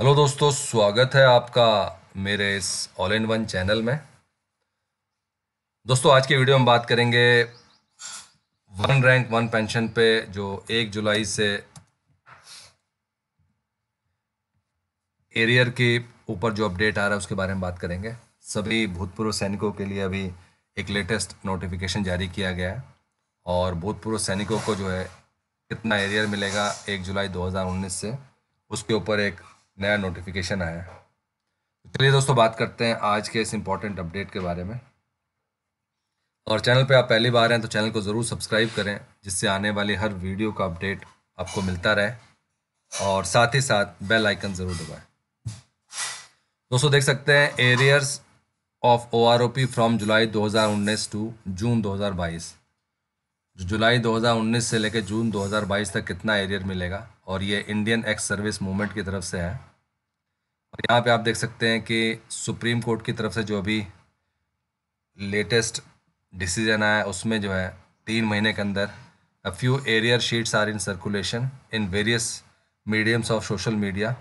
hello दोस्तों स्वागत है आपका मेरे इस ऑल इन वन चैनल में दोस्तों आज के वीडियो में बात करेंगे वन रैंक वन पेंशन पे जो एक जुलाई से एरियर के ऊपर जो अपडेट आ रहा है उसके बारे में बात करेंगे सभी भूतपूर्व सैनिकों के लिए अभी एक लेटेस्ट नोटिफिकेशन जारी किया गया है और भूतपूर्व सैनिकों को जो है कितना एरियर मिलेगा एक जुलाई 2019 से उसके ऊपर एक नया नोटिफिकेशन आया है चलिए दोस्तों बात करते हैं आज के इस इम्पॉर्टेंट अपडेट के बारे में और चैनल पे आप पहली बार हैं तो चैनल को ज़रूर सब्सक्राइब करें जिससे आने वाली हर वीडियो का अपडेट आपको मिलता रहे और साथ ही साथ बेल आइकन ज़रूर दबाएं दोस्तों देख सकते हैं arrears of O R O P from July 2019 to June 2022 जुलाई 2019 से लेकर जून 2022 तक कितना एरियर मिलेगा और ये इंडियन एक्स सर्विस मूवमेंट की तरफ से है और यहाँ पे आप देख सकते हैं कि सुप्रीम कोर्ट की तरफ से जो अभी लेटेस्ट डिसीजन आया उसमें जो है तीन महीने के अंदर a few arrear sheets are in circulation in various mediums of social media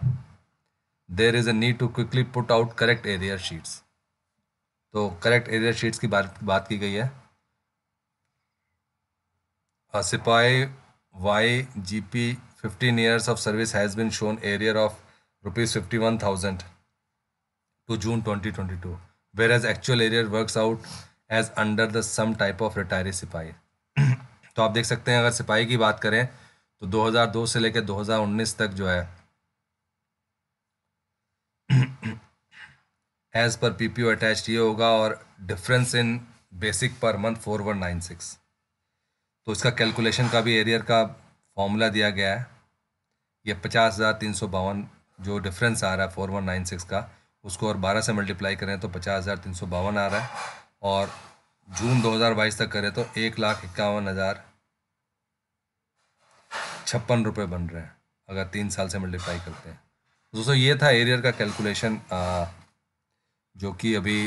there is a need to quickly put out correct arrear sheets तो करेक्ट एरियर शीट्स की बात बात की गई है सिपाही Y G P fifteen years of service has been shown arrear of rupees fifty one thousand to June twenty twenty two whereas actual arrear work out as under the some type of retiree सिपाही तो आप देख सकते हैं अगर सिपाही की बात करें तो दो हजार दो से लेकर दो हजार उन्नीस तक जो है as per P P O attach ये होगा और डिफरेंस इन बेसिक पर month four one nine six तो इसका कैलकुलेशन का भी एरियर का फॉर्मूला दिया गया है ये पचास हज़ार तीन सौ बावन जो डिफरेंस आ रहा है फोर वन नाइन सिक्स का उसको और बारह से मल्टीप्लाई करें तो पचास हज़ार तीन सौ बावन आ रहा है और जून दो हज़ार बाईस तक करें तो एक लाख इक्यावन हज़ार छप्पन रुपये बन रहे हैं अगर तीन साल से मल्टीप्लाई करते हैं तो दोस्तों ये था एरियर का कैलकुलेशन जो कि अभी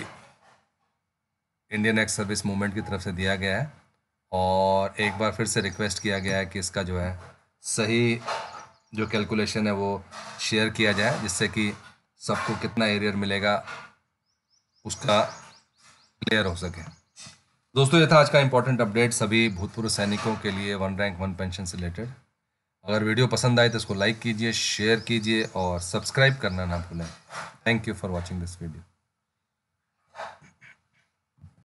इंडियन एक्स सर्विस मूवमेंट की तरफ से दिया गया है और एक बार फिर से रिक्वेस्ट किया गया है कि इसका जो है सही जो कैलकुलेशन है वो शेयर किया जाए जिससे कि सबको कितना एरियर मिलेगा उसका क्लियर हो सके दोस्तों ये था आज का इंपॉर्टेंट अपडेट सभी भूतपूर्व सैनिकों के लिए वन रैंक वन पेंशन से रिलेटेड अगर वीडियो पसंद आए तो इसको लाइक कीजिए शेयर कीजिए और सब्सक्राइब करना ना भूलें thank you for watching this video